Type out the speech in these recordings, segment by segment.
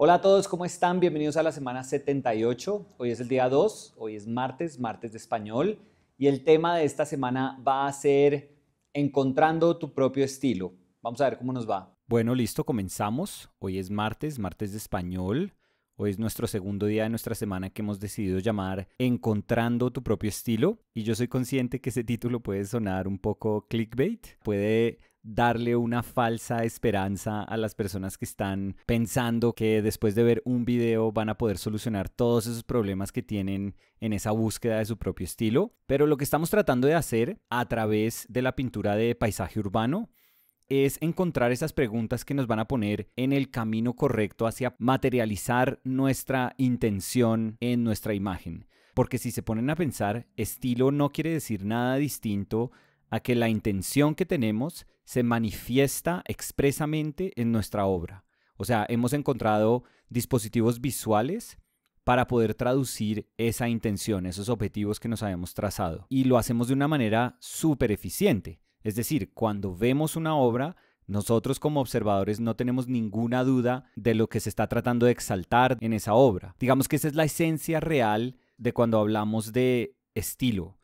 Hola a todos, ¿cómo están? Bienvenidos a la semana 78. Hoy es el día 2, hoy es martes, martes de español, y el tema de esta semana va a ser encontrando tu propio estilo. Vamos a ver cómo nos va. Bueno, listo, comenzamos. Hoy es martes, martes de español. Hoy es nuestro segundo día de nuestra semana que hemos decidido llamar Encontrando tu propio estilo. Y yo soy consciente que ese título puede sonar un poco clickbait, puede darle una falsa esperanza a las personas que están pensando que después de ver un video van a poder solucionar todos esos problemas que tienen en esa búsqueda de su propio estilo. Pero lo que estamos tratando de hacer a través de la pintura de paisaje urbano es encontrar esas preguntas que nos van a poner en el camino correcto hacia materializar nuestra intención en nuestra imagen. Porque si se ponen a pensar, estilo no quiere decir nada distinto a que la intención que tenemos se manifiesta expresamente en nuestra obra. O sea, hemos encontrado dispositivos visuales para poder traducir esa intención, esos objetivos que nos habíamos trazado. Y lo hacemos de una manera súper eficiente. Es decir, cuando vemos una obra, nosotros como observadores no tenemos ninguna duda de lo que se está tratando de exaltar en esa obra. Digamos que esa es la esencia real de cuando hablamos de estilo.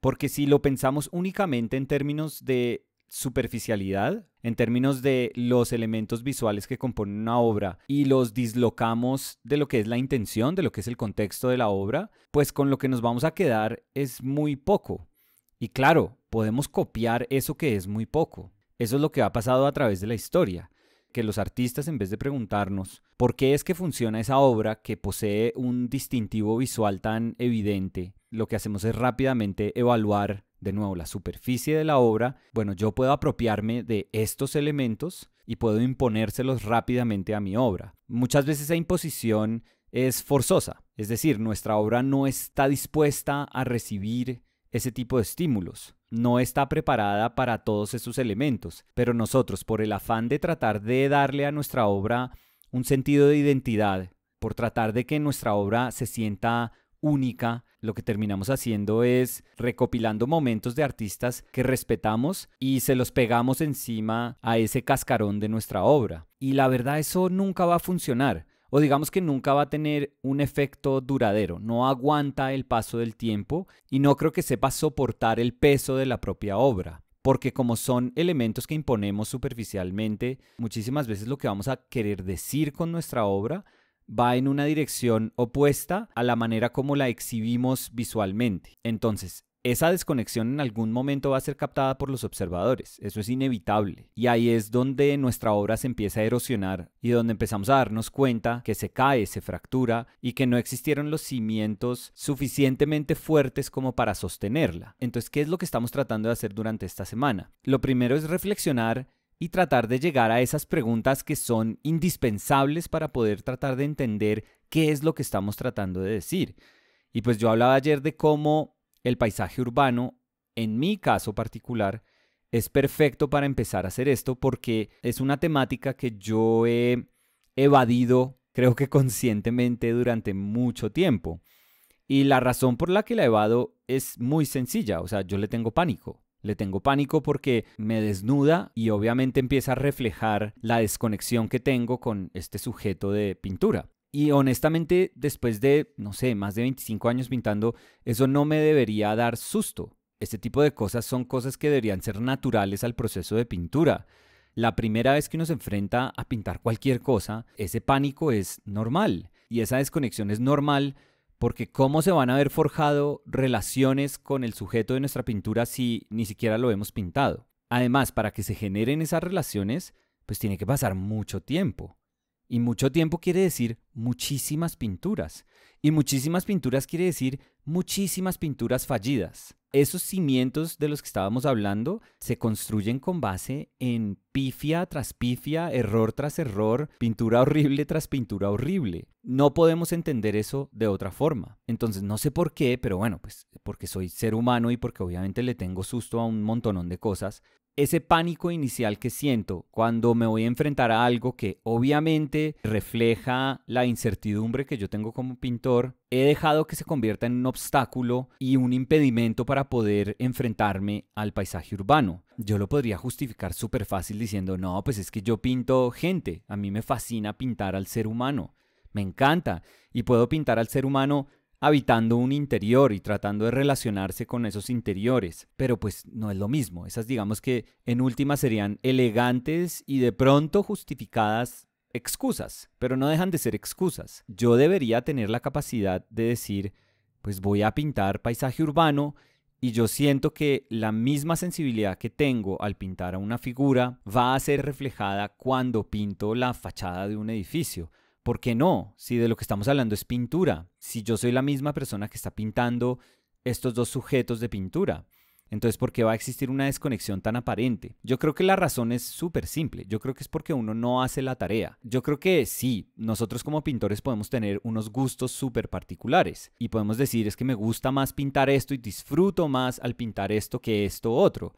Porque si lo pensamos únicamente en términos de superficialidad, en términos de los elementos visuales que componen una obra y los dislocamos de lo que es la intención, de lo que es el contexto de la obra, pues con lo que nos vamos a quedar es muy poco. Y claro, podemos copiar eso que es muy poco. Eso es lo que ha pasado a través de la historia que los artistas, en vez de preguntarnos por qué es que funciona esa obra que posee un distintivo visual tan evidente, lo que hacemos es rápidamente evaluar de nuevo la superficie de la obra. Bueno, yo puedo apropiarme de estos elementos y puedo imponérselos rápidamente a mi obra. Muchas veces esa imposición es forzosa, es decir, nuestra obra no está dispuesta a recibir ese tipo de estímulos no está preparada para todos esos elementos, pero nosotros, por el afán de tratar de darle a nuestra obra un sentido de identidad, por tratar de que nuestra obra se sienta única, lo que terminamos haciendo es recopilando momentos de artistas que respetamos y se los pegamos encima a ese cascarón de nuestra obra. Y la verdad eso nunca va a funcionar o digamos que nunca va a tener un efecto duradero, no aguanta el paso del tiempo y no creo que sepa soportar el peso de la propia obra, porque como son elementos que imponemos superficialmente, muchísimas veces lo que vamos a querer decir con nuestra obra va en una dirección opuesta a la manera como la exhibimos visualmente. Entonces, esa desconexión en algún momento va a ser captada por los observadores, eso es inevitable. Y ahí es donde nuestra obra se empieza a erosionar y donde empezamos a darnos cuenta que se cae, se fractura y que no existieron los cimientos suficientemente fuertes como para sostenerla. Entonces, ¿qué es lo que estamos tratando de hacer durante esta semana? Lo primero es reflexionar y tratar de llegar a esas preguntas que son indispensables para poder tratar de entender qué es lo que estamos tratando de decir. Y pues yo hablaba ayer de cómo el paisaje urbano, en mi caso particular, es perfecto para empezar a hacer esto porque es una temática que yo he evadido, creo que conscientemente, durante mucho tiempo. Y la razón por la que la evado es muy sencilla, o sea, yo le tengo pánico. Le tengo pánico porque me desnuda y obviamente empieza a reflejar la desconexión que tengo con este sujeto de pintura. Y honestamente, después de, no sé, más de 25 años pintando, eso no me debería dar susto. Este tipo de cosas son cosas que deberían ser naturales al proceso de pintura. La primera vez que uno se enfrenta a pintar cualquier cosa, ese pánico es normal y esa desconexión es normal porque cómo se van a haber forjado relaciones con el sujeto de nuestra pintura si ni siquiera lo hemos pintado. Además, para que se generen esas relaciones, pues tiene que pasar mucho tiempo. Y mucho tiempo quiere decir muchísimas pinturas. Y muchísimas pinturas quiere decir muchísimas pinturas fallidas. Esos cimientos de los que estábamos hablando se construyen con base en pifia tras pifia, error tras error, pintura horrible tras pintura horrible. No podemos entender eso de otra forma. Entonces, no sé por qué, pero bueno, pues porque soy ser humano y porque obviamente le tengo susto a un montonón de cosas, ese pánico inicial que siento cuando me voy a enfrentar a algo que obviamente refleja la incertidumbre que yo tengo como pintor, he dejado que se convierta en un obstáculo y un impedimento para poder enfrentarme al paisaje urbano. Yo lo podría justificar súper fácil diciendo, no, pues es que yo pinto gente, a mí me fascina pintar al ser humano, me encanta y puedo pintar al ser humano habitando un interior y tratando de relacionarse con esos interiores, pero pues no es lo mismo, esas digamos que en última serían elegantes y de pronto justificadas excusas, pero no dejan de ser excusas. Yo debería tener la capacidad de decir, pues voy a pintar paisaje urbano y yo siento que la misma sensibilidad que tengo al pintar a una figura va a ser reflejada cuando pinto la fachada de un edificio ¿Por qué no? Si de lo que estamos hablando es pintura, si yo soy la misma persona que está pintando estos dos sujetos de pintura. Entonces, ¿por qué va a existir una desconexión tan aparente? Yo creo que la razón es súper simple. Yo creo que es porque uno no hace la tarea. Yo creo que sí, nosotros como pintores podemos tener unos gustos súper particulares y podemos decir es que me gusta más pintar esto y disfruto más al pintar esto que esto otro.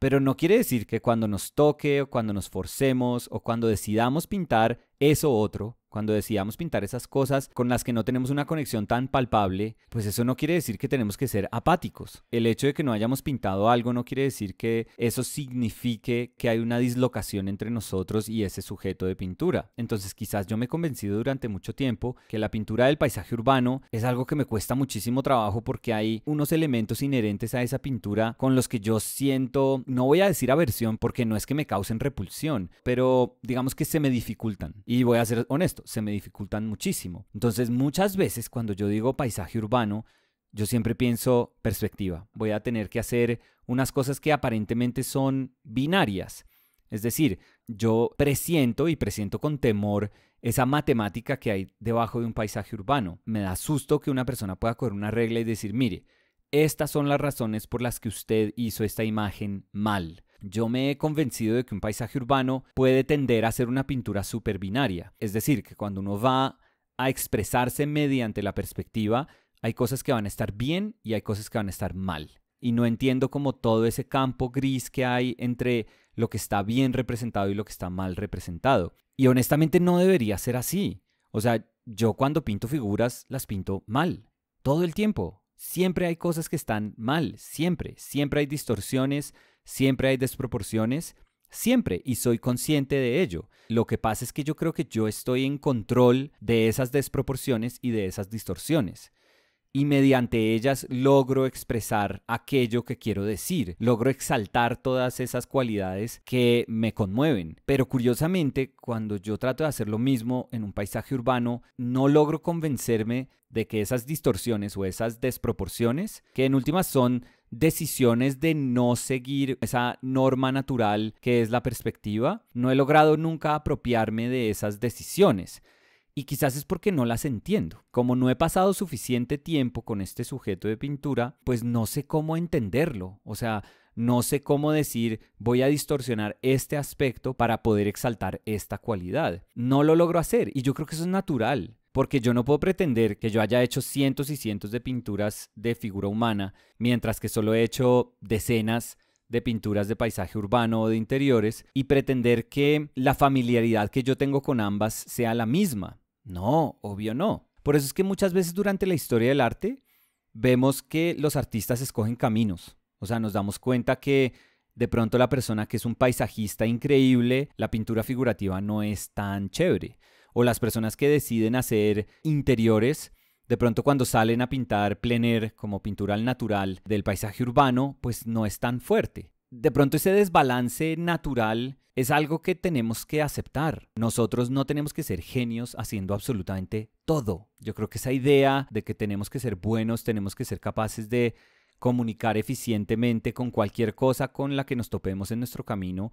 Pero no quiere decir que cuando nos toque o cuando nos forcemos o cuando decidamos pintar eso otro, cuando decidamos pintar esas cosas con las que no tenemos una conexión tan palpable, pues eso no quiere decir que tenemos que ser apáticos. El hecho de que no hayamos pintado algo no quiere decir que eso signifique que hay una dislocación entre nosotros y ese sujeto de pintura. Entonces quizás yo me he convencido durante mucho tiempo que la pintura del paisaje urbano es algo que me cuesta muchísimo trabajo porque hay unos elementos inherentes a esa pintura con los que yo siento, no voy a decir aversión porque no es que me causen repulsión, pero digamos que se me dificultan. Y voy a ser honesto se me dificultan muchísimo. Entonces muchas veces cuando yo digo paisaje urbano, yo siempre pienso perspectiva. Voy a tener que hacer unas cosas que aparentemente son binarias. Es decir, yo presiento y presiento con temor esa matemática que hay debajo de un paisaje urbano. Me da susto que una persona pueda coger una regla y decir, mire, estas son las razones por las que usted hizo esta imagen mal. Yo me he convencido de que un paisaje urbano puede tender a ser una pintura super binaria, es decir, que cuando uno va a expresarse mediante la perspectiva, hay cosas que van a estar bien y hay cosas que van a estar mal. Y no entiendo como todo ese campo gris que hay entre lo que está bien representado y lo que está mal representado. Y honestamente no debería ser así. O sea, yo cuando pinto figuras las pinto mal, todo el tiempo. Siempre hay cosas que están mal, siempre, siempre hay distorsiones, siempre hay desproporciones, siempre, y soy consciente de ello. Lo que pasa es que yo creo que yo estoy en control de esas desproporciones y de esas distorsiones y mediante ellas logro expresar aquello que quiero decir, logro exaltar todas esas cualidades que me conmueven. Pero curiosamente, cuando yo trato de hacer lo mismo en un paisaje urbano, no logro convencerme de que esas distorsiones o esas desproporciones, que en últimas son decisiones de no seguir esa norma natural que es la perspectiva, no he logrado nunca apropiarme de esas decisiones. Y quizás es porque no las entiendo. Como no he pasado suficiente tiempo con este sujeto de pintura, pues no sé cómo entenderlo. O sea, no sé cómo decir voy a distorsionar este aspecto para poder exaltar esta cualidad. No lo logro hacer y yo creo que eso es natural porque yo no puedo pretender que yo haya hecho cientos y cientos de pinturas de figura humana, mientras que solo he hecho decenas de pinturas de paisaje urbano o de interiores, y pretender que la familiaridad que yo tengo con ambas sea la misma. No, obvio no. Por eso es que muchas veces durante la historia del arte vemos que los artistas escogen caminos. O sea, nos damos cuenta que de pronto la persona que es un paisajista increíble, la pintura figurativa no es tan chévere o las personas que deciden hacer interiores, de pronto cuando salen a pintar plener como pintura al natural del paisaje urbano, pues no es tan fuerte. De pronto ese desbalance natural es algo que tenemos que aceptar. Nosotros no tenemos que ser genios haciendo absolutamente todo. Yo creo que esa idea de que tenemos que ser buenos, tenemos que ser capaces de comunicar eficientemente con cualquier cosa con la que nos topemos en nuestro camino,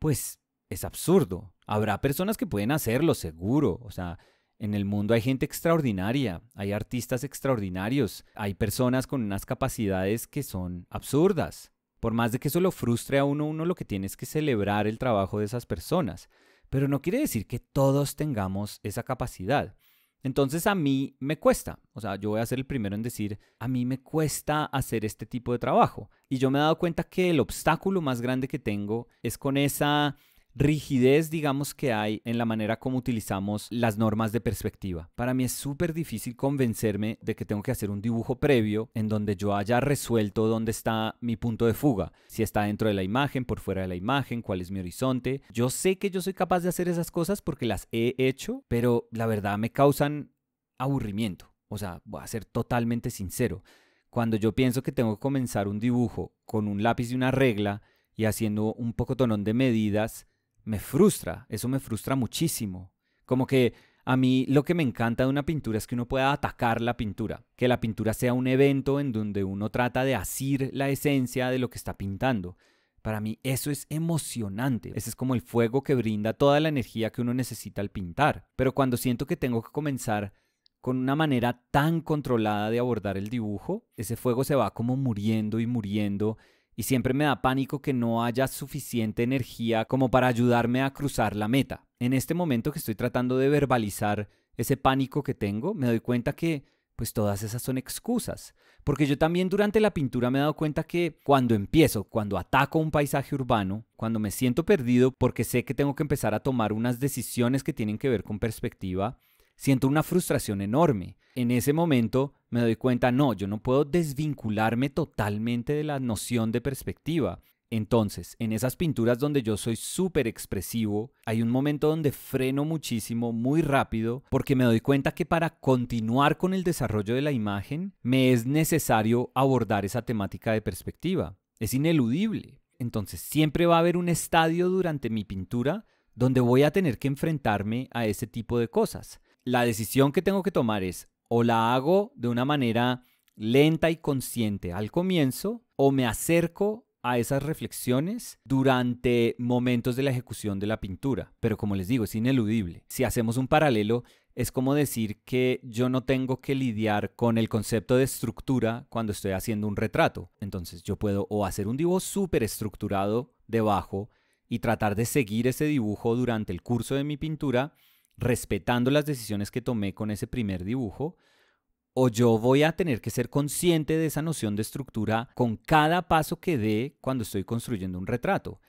pues es absurdo. Habrá personas que pueden hacerlo, seguro. O sea, en el mundo hay gente extraordinaria, hay artistas extraordinarios, hay personas con unas capacidades que son absurdas. Por más de que eso lo frustre a uno, uno lo que tiene es que celebrar el trabajo de esas personas. Pero no quiere decir que todos tengamos esa capacidad. Entonces a mí me cuesta, o sea, yo voy a ser el primero en decir, a mí me cuesta hacer este tipo de trabajo. Y yo me he dado cuenta que el obstáculo más grande que tengo es con esa rigidez, digamos, que hay en la manera como utilizamos las normas de perspectiva. Para mí es súper difícil convencerme de que tengo que hacer un dibujo previo en donde yo haya resuelto dónde está mi punto de fuga, si está dentro de la imagen, por fuera de la imagen, cuál es mi horizonte. Yo sé que yo soy capaz de hacer esas cosas porque las he hecho, pero la verdad me causan aburrimiento. O sea, voy a ser totalmente sincero. Cuando yo pienso que tengo que comenzar un dibujo con un lápiz y una regla y haciendo un poco tonón de medidas, me frustra, eso me frustra muchísimo. Como que a mí lo que me encanta de una pintura es que uno pueda atacar la pintura, que la pintura sea un evento en donde uno trata de asir la esencia de lo que está pintando. Para mí eso es emocionante, ese es como el fuego que brinda toda la energía que uno necesita al pintar. Pero cuando siento que tengo que comenzar con una manera tan controlada de abordar el dibujo, ese fuego se va como muriendo y muriendo y siempre me da pánico que no haya suficiente energía como para ayudarme a cruzar la meta. En este momento que estoy tratando de verbalizar ese pánico que tengo, me doy cuenta que pues todas esas son excusas, porque yo también durante la pintura me he dado cuenta que cuando empiezo, cuando ataco un paisaje urbano, cuando me siento perdido porque sé que tengo que empezar a tomar unas decisiones que tienen que ver con perspectiva, siento una frustración enorme. En ese momento me doy cuenta, no, yo no puedo desvincularme totalmente de la noción de perspectiva. Entonces, en esas pinturas donde yo soy súper expresivo, hay un momento donde freno muchísimo, muy rápido, porque me doy cuenta que para continuar con el desarrollo de la imagen, me es necesario abordar esa temática de perspectiva. Es ineludible. Entonces, siempre va a haber un estadio durante mi pintura donde voy a tener que enfrentarme a ese tipo de cosas la decisión que tengo que tomar es o la hago de una manera lenta y consciente al comienzo o me acerco a esas reflexiones durante momentos de la ejecución de la pintura. Pero como les digo, es ineludible. Si hacemos un paralelo, es como decir que yo no tengo que lidiar con el concepto de estructura cuando estoy haciendo un retrato. Entonces yo puedo o hacer un dibujo súper estructurado debajo y tratar de seguir ese dibujo durante el curso de mi pintura respetando las decisiones que tomé con ese primer dibujo, o yo voy a tener que ser consciente de esa noción de estructura con cada paso que dé cuando estoy construyendo un retrato.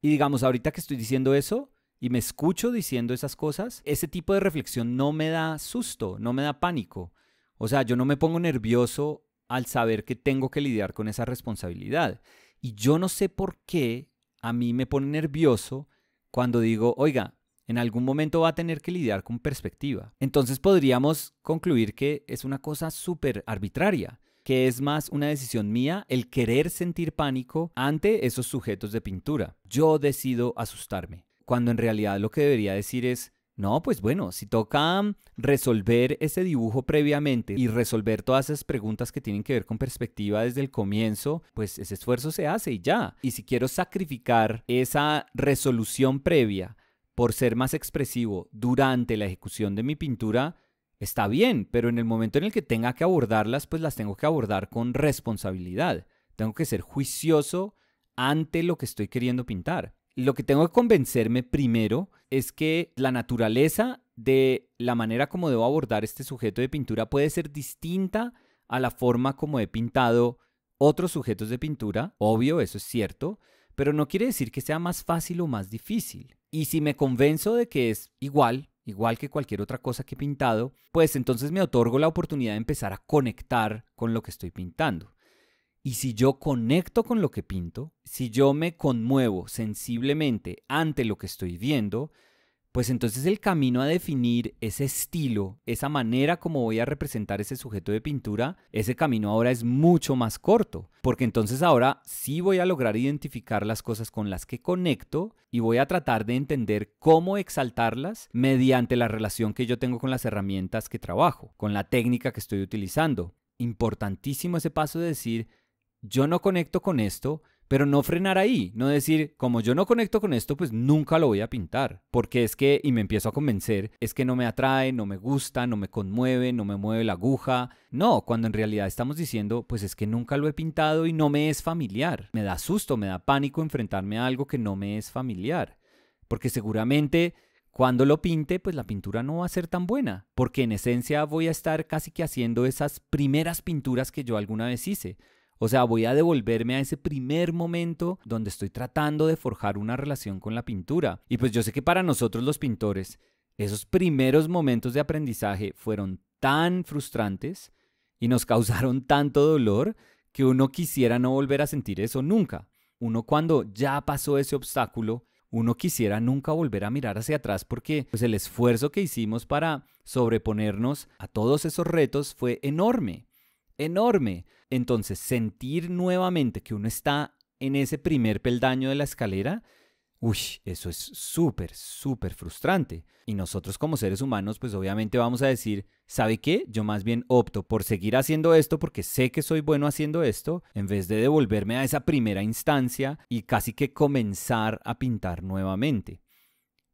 Y digamos, ahorita que estoy diciendo eso y me escucho diciendo esas cosas, ese tipo de reflexión no me da susto, no me da pánico. O sea, yo no me pongo nervioso al saber que tengo que lidiar con esa responsabilidad. Y yo no sé por qué a mí me pone nervioso cuando digo, oiga, en algún momento va a tener que lidiar con perspectiva. Entonces podríamos concluir que es una cosa súper arbitraria, que es más una decisión mía el querer sentir pánico ante esos sujetos de pintura. Yo decido asustarme, cuando en realidad lo que debería decir es, no, pues bueno, si toca mm, resolver ese dibujo previamente y resolver todas esas preguntas que tienen que ver con perspectiva desde el comienzo, pues ese esfuerzo se hace y ya. Y si quiero sacrificar esa resolución previa por ser más expresivo durante la ejecución de mi pintura, está bien, pero en el momento en el que tenga que abordarlas, pues las tengo que abordar con responsabilidad. Tengo que ser juicioso ante lo que estoy queriendo pintar. Lo que tengo que convencerme primero es que la naturaleza de la manera como debo abordar este sujeto de pintura puede ser distinta a la forma como he pintado otros sujetos de pintura, obvio, eso es cierto, pero no quiere decir que sea más fácil o más difícil. Y si me convenzo de que es igual, igual que cualquier otra cosa que he pintado, pues entonces me otorgo la oportunidad de empezar a conectar con lo que estoy pintando. Y si yo conecto con lo que pinto, si yo me conmuevo sensiblemente ante lo que estoy viendo, pues entonces el camino a definir ese estilo, esa manera como voy a representar ese sujeto de pintura, ese camino ahora es mucho más corto, porque entonces ahora sí voy a lograr identificar las cosas con las que conecto y voy a tratar de entender cómo exaltarlas mediante la relación que yo tengo con las herramientas que trabajo, con la técnica que estoy utilizando. Importantísimo ese paso de decir, yo no conecto con esto, pero no frenar ahí, no decir, como yo no conecto con esto, pues nunca lo voy a pintar, porque es que, y me empiezo a convencer, es que no me atrae, no me gusta, no me conmueve, no me mueve la aguja. No, cuando en realidad estamos diciendo, pues es que nunca lo he pintado y no me es familiar. Me da susto, me da pánico enfrentarme a algo que no me es familiar, porque seguramente... Cuando lo pinte, pues la pintura no va a ser tan buena, porque en esencia voy a estar casi que haciendo esas primeras pinturas que yo alguna vez hice, o sea, voy a devolverme a ese primer momento donde estoy tratando de forjar una relación con la pintura. Y pues yo sé que para nosotros los pintores, esos primeros momentos de aprendizaje fueron tan frustrantes y nos causaron tanto dolor que uno quisiera no volver a sentir eso nunca. Uno cuando ya pasó ese obstáculo, uno quisiera nunca volver a mirar hacia atrás porque pues, el esfuerzo que hicimos para sobreponernos a todos esos retos fue enorme enorme. Entonces, sentir nuevamente que uno está en ese primer peldaño de la escalera, uy, eso es súper, súper frustrante. Y nosotros como seres humanos, pues obviamente vamos a decir, ¿sabe qué? Yo más bien opto por seguir haciendo esto porque sé que soy bueno haciendo esto, en vez de devolverme a esa primera instancia y casi que comenzar a pintar nuevamente.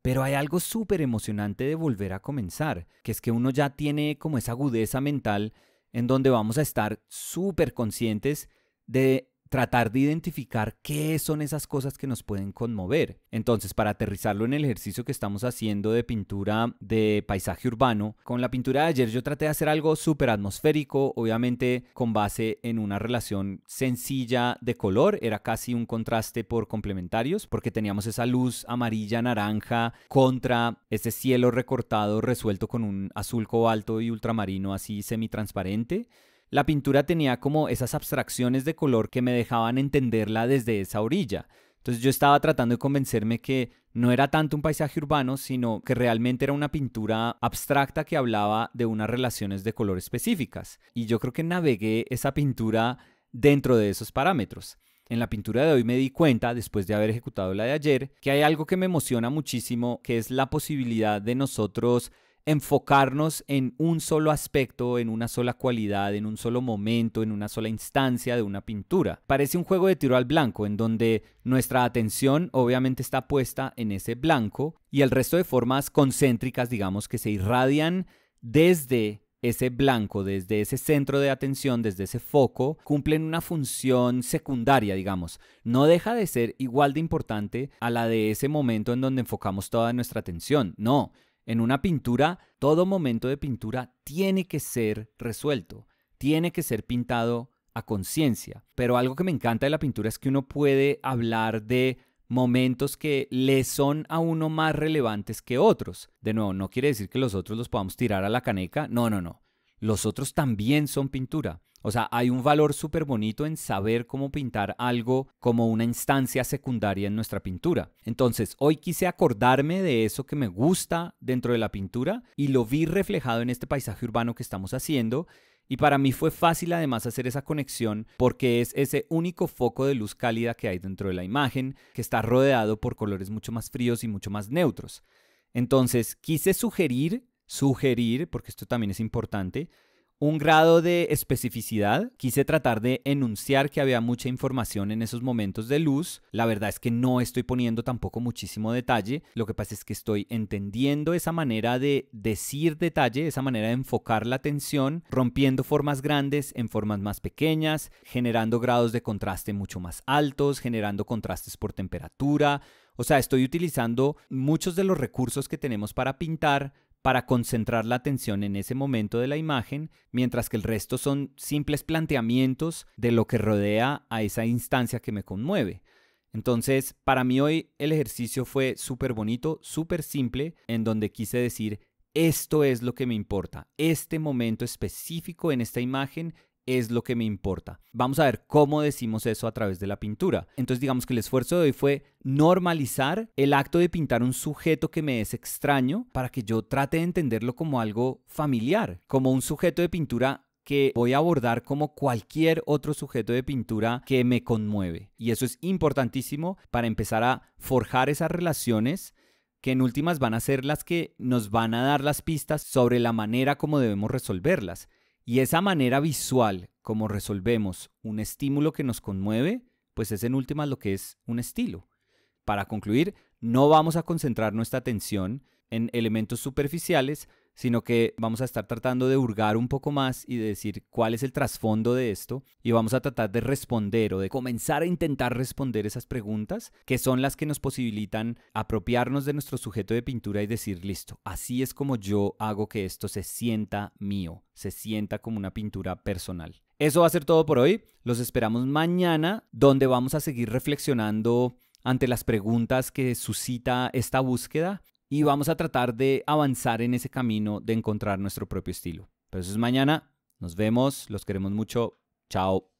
Pero hay algo súper emocionante de volver a comenzar, que es que uno ya tiene como esa agudeza mental en donde vamos a estar súper conscientes de tratar de identificar qué son esas cosas que nos pueden conmover. Entonces, para aterrizarlo en el ejercicio que estamos haciendo de pintura de paisaje urbano, con la pintura de ayer yo traté de hacer algo súper atmosférico, obviamente con base en una relación sencilla de color, era casi un contraste por complementarios, porque teníamos esa luz amarilla, naranja, contra ese cielo recortado resuelto con un azul cobalto y ultramarino así semitransparente. La pintura tenía como esas abstracciones de color que me dejaban entenderla desde esa orilla. Entonces yo estaba tratando de convencerme que no era tanto un paisaje urbano, sino que realmente era una pintura abstracta que hablaba de unas relaciones de color específicas. Y yo creo que navegué esa pintura dentro de esos parámetros. En la pintura de hoy me di cuenta, después de haber ejecutado la de ayer, que hay algo que me emociona muchísimo, que es la posibilidad de nosotros enfocarnos en un solo aspecto, en una sola cualidad, en un solo momento, en una sola instancia de una pintura. Parece un juego de tiro al blanco, en donde nuestra atención obviamente está puesta en ese blanco y el resto de formas concéntricas, digamos, que se irradian desde ese blanco, desde ese centro de atención, desde ese foco, cumplen una función secundaria, digamos. No deja de ser igual de importante a la de ese momento en donde enfocamos toda nuestra atención. No, en una pintura, todo momento de pintura tiene que ser resuelto, tiene que ser pintado a conciencia. Pero algo que me encanta de la pintura es que uno puede hablar de momentos que le son a uno más relevantes que otros. De nuevo, no quiere decir que los otros los podamos tirar a la caneca, no, no, no. Los otros también son pintura. O sea, hay un valor súper bonito en saber cómo pintar algo como una instancia secundaria en nuestra pintura. Entonces, hoy quise acordarme de eso que me gusta dentro de la pintura y lo vi reflejado en este paisaje urbano que estamos haciendo. Y para mí fue fácil además hacer esa conexión porque es ese único foco de luz cálida que hay dentro de la imagen, que está rodeado por colores mucho más fríos y mucho más neutros. Entonces, quise sugerir, sugerir, porque esto también es importante, un grado de especificidad. Quise tratar de enunciar que había mucha información en esos momentos de luz. La verdad es que no estoy poniendo tampoco muchísimo detalle. Lo que pasa es que estoy entendiendo esa manera de decir detalle, esa manera de enfocar la atención, rompiendo formas grandes en formas más pequeñas, generando grados de contraste mucho más altos, generando contrastes por temperatura. O sea, estoy utilizando muchos de los recursos que tenemos para pintar para concentrar la atención en ese momento de la imagen, mientras que el resto son simples planteamientos de lo que rodea a esa instancia que me conmueve. Entonces, para mí hoy el ejercicio fue súper bonito, súper simple, en donde quise decir, esto es lo que me importa, este momento específico en esta imagen es lo que me importa. Vamos a ver cómo decimos eso a través de la pintura. Entonces digamos que el esfuerzo de hoy fue normalizar el acto de pintar un sujeto que me es extraño para que yo trate de entenderlo como algo familiar, como un sujeto de pintura que voy a abordar como cualquier otro sujeto de pintura que me conmueve. Y eso es importantísimo para empezar a forjar esas relaciones que en últimas van a ser las que nos van a dar las pistas sobre la manera como debemos resolverlas. Y esa manera visual como resolvemos un estímulo que nos conmueve, pues es en últimas lo que es un estilo. Para concluir, no vamos a concentrar nuestra atención en elementos superficiales, sino que vamos a estar tratando de hurgar un poco más y de decir cuál es el trasfondo de esto y vamos a tratar de responder o de comenzar a intentar responder esas preguntas que son las que nos posibilitan apropiarnos de nuestro sujeto de pintura y decir, listo, así es como yo hago que esto se sienta mío, se sienta como una pintura personal. Eso va a ser todo por hoy. Los esperamos mañana donde vamos a seguir reflexionando ante las preguntas que suscita esta búsqueda y vamos a tratar de avanzar en ese camino de encontrar nuestro propio estilo. Pero eso es mañana. Nos vemos, los queremos mucho. Chao.